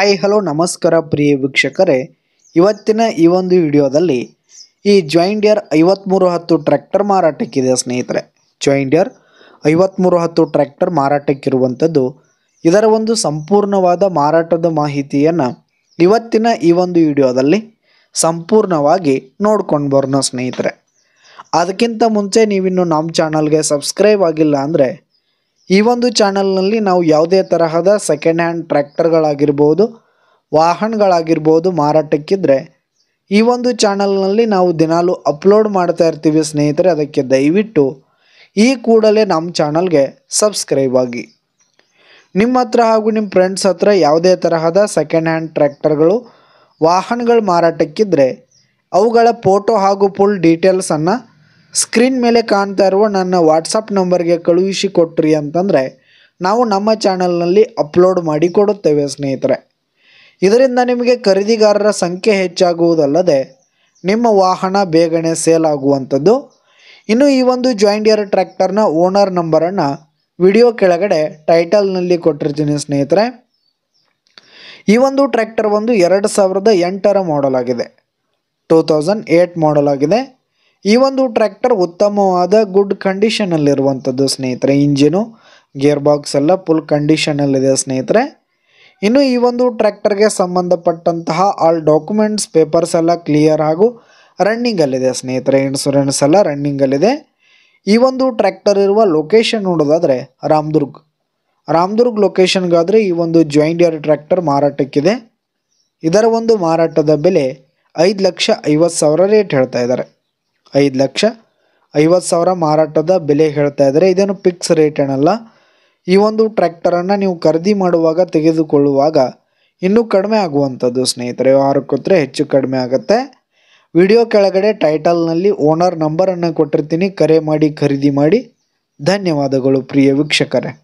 hi hello ನಮಸ್ಕಾರ ಪ್ರಿಯ ವೀಕ್ಷಕರೇ ಇವತ್ತಿನ ಈ ಒಂದು ವಿಡಿಯೋದಲ್ಲಿ ಈ ಜಾಯಿಂಡಿಯರ್ ಐವತ್ತ್ಮೂರು ಹತ್ತು ಟ್ರ್ಯಾಕ್ಟರ್ ಮಾರಾಟಕ್ಕಿದೆ ಸ್ನೇಹಿತರೆ ಜಾಯಿಂಡಿಯರ್ ಐವತ್ತ್ಮೂರು ಹತ್ತು ಟ್ರ್ಯಾಕ್ಟರ್ ಮಾರಾಟಕ್ಕಿರುವಂಥದ್ದು ಇದರ ಒಂದು ಸಂಪೂರ್ಣವಾದ ಮಾರಾಟದ ಮಾಹಿತಿಯನ್ನು ಇವತ್ತಿನ ಈ ಒಂದು ವಿಡಿಯೋದಲ್ಲಿ ಸಂಪೂರ್ಣವಾಗಿ ನೋಡ್ಕೊಂಡು ಬರೋಣ ಸ್ನೇಹಿತರೆ ಅದಕ್ಕಿಂತ ಮುಂಚೆ ನೀವಿನ್ನು ನಮ್ಮ ಚಾನಲ್ಗೆ ಸಬ್ಸ್ಕ್ರೈಬ್ ಆಗಿಲ್ಲ ಅಂದರೆ ಈ ಒಂದು ಚಾನಲ್ನಲ್ಲಿ ನಾವು ಯಾವುದೇ ತರಹದ ಸೆಕೆಂಡ್ ಹ್ಯಾಂಡ್ ಟ್ರ್ಯಾಕ್ಟರ್ಗಳಾಗಿರ್ಬೋದು ವಾಹನಗಳಾಗಿರ್ಬೋದು ಮಾರಾಟಕ್ಕಿದ್ರೆ ಈ ಒಂದು ಚಾನಲ್ನಲ್ಲಿ ನಾವು ದಿನಾಲೂ ಅಪ್ಲೋಡ್ ಮಾಡ್ತಾ ಇರ್ತೀವಿ ಸ್ನೇಹಿತರೆ ಅದಕ್ಕೆ ದಯವಿಟ್ಟು ಈ ಕೂಡಲೇ ನಮ್ಮ ಚಾನಲ್ಗೆ ಸಬ್ಸ್ಕ್ರೈಬ್ ಆಗಿ ನಿಮ್ಮ ಹತ್ರ ಹಾಗೂ ನಿಮ್ಮ ಫ್ರೆಂಡ್ಸ್ ಹತ್ರ ಯಾವುದೇ ತರಹದ ಸೆಕೆಂಡ್ ಹ್ಯಾಂಡ್ ಟ್ರ್ಯಾಕ್ಟರ್ಗಳು ವಾಹನಗಳು ಮಾರಾಟಕ್ಕಿದ್ರೆ ಅವುಗಳ ಫೋಟೋ ಹಾಗೂ ಫುಲ್ ಡೀಟೇಲ್ಸನ್ನು ಸ್ಕ್ರೀನ್ ಮೇಲೆ ಕಾಣ್ತಾ ಇರುವ ನನ್ನ ವಾಟ್ಸಪ್ ನಂಬರ್ಗೆ ಕಳುಹಿಸಿ ಕೊಟ್ರಿ ಅಂತಂದರೆ ನಾವು ನಮ್ಮ ಚಾನಲ್ನಲ್ಲಿ ಅಪ್ಲೋಡ್ ಮಾಡಿ ಕೊಡುತ್ತೇವೆ ಸ್ನೇಹಿತರೆ ಇದರಿಂದ ನಿಮಗೆ ಖರೀದಿಗಾರರ ಸಂಖ್ಯೆ ಹೆಚ್ಚಾಗುವುದಲ್ಲದೆ ನಿಮ್ಮ ವಾಹನ ಬೇಗನೆ ಸೇಲ್ ಆಗುವಂಥದ್ದು ಇನ್ನು ಈ ಒಂದು ಜಾಯಿಂಡಿಯರ್ ಟ್ರ್ಯಾಕ್ಟರ್ನ ಓನರ್ ನಂಬರನ್ನು ವಿಡಿಯೋ ಕೆಳಗಡೆ ಟೈಟಲ್ನಲ್ಲಿ ಕೊಟ್ಟಿರ್ತೀನಿ ಸ್ನೇಹಿತರೆ ಈ ಒಂದು ಟ್ರ್ಯಾಕ್ಟರ್ ಒಂದು ಎರಡು ಸಾವಿರದ ಎಂಟರ ಮಾಡಲಾಗಿದೆ ಟೂ ತೌಸಂಡ್ ಏಯ್ಟ್ ಮಾಡಲಾಗಿದೆ ಈ ಒಂದು ಟ್ರ್ಯಾಕ್ಟರ್ ಉತ್ತಮವಾದ ಗುಡ್ ಕಂಡೀಷನಲ್ಲಿರುವಂಥದ್ದು ಸ್ನೇಹಿತರೆ ಇಂಜಿನು ಗೇರ್ ಬಾಕ್ಸ್ ಎಲ್ಲ ಫುಲ್ ಕಂಡೀಷನಲ್ಲಿದೆ ಸ್ನೇಹಿತರೆ ಇನ್ನು ಈ ಒಂದು ಟ್ರ್ಯಾಕ್ಟರ್ಗೆ ಸಂಬಂಧಪಟ್ಟಂತಹ ಆಲ್ ಡಾಕ್ಯುಮೆಂಟ್ಸ್ ಪೇಪರ್ಸ್ ಎಲ್ಲ ಕ್ಲಿಯರ್ ಹಾಗೂ ರನ್ನಿಂಗಲ್ಲಿದೆ ಸ್ನೇಹಿತರೆ ಇನ್ಶೂರೆನ್ಸ್ ಎಲ್ಲ ರನ್ನಿಂಗಲ್ಲಿದೆ ಈ ಒಂದು ಟ್ರ್ಯಾಕ್ಟರ್ ಇರುವ ಲೊಕೇಶನ್ ನೋಡೋದಾದರೆ ರಾಮದುರ್ಗ್ ರಾಮದುರ್ಗ್ ಲೊಕೇಶನ್ಗಾದರೆ ಈ ಒಂದು ಜಾಯಿಂಟ್ ಯಾರ್ ಟ್ರ್ಯಾಕ್ಟರ್ ಮಾರಾಟಕ್ಕಿದೆ ಇದರ ಒಂದು ಮಾರಾಟದ ಬೆಲೆ ಐದು ಲಕ್ಷ ಐವತ್ತು ಸಾವಿರ ರೇಟ್ ಹೇಳ್ತಾ ಇದ್ದಾರೆ ಐದು ಲಕ್ಷ ಐವತ್ತು ಸಾವಿರ ಮಾರಾಟದ ಬೆಲೆ ಹೇಳ್ತಾ ಇದ್ದಾರೆ ಇದೇನು ಫಿಕ್ಸ್ ರೇಟ್ ಏನಲ್ಲ ಈ ಒಂದು ಟ್ರ್ಯಾಕ್ಟರನ್ನು ನೀವು ಖರೀದಿ ಮಾಡುವಾಗ ತೆಗೆದುಕೊಳ್ಳುವಾಗ ಇನ್ನೂ ಕಡಿಮೆ ಆಗುವಂಥದ್ದು ಸ್ನೇಹಿತರೆ ವ್ಯವಹಾರಕ್ಕೋದ್ರೆ ಹೆಚ್ಚು ಕಡಿಮೆ ಆಗುತ್ತೆ ವಿಡಿಯೋ ಕೆಳಗಡೆ ಟೈಟಲ್ನಲ್ಲಿ ಓನರ್ ನಂಬರನ್ನು ಕೊಟ್ಟಿರ್ತೀನಿ ಕರೆ ಮಾಡಿ ಖರೀದಿ ಮಾಡಿ ಧನ್ಯವಾದಗಳು ಪ್ರಿಯ ವೀಕ್ಷಕರೇ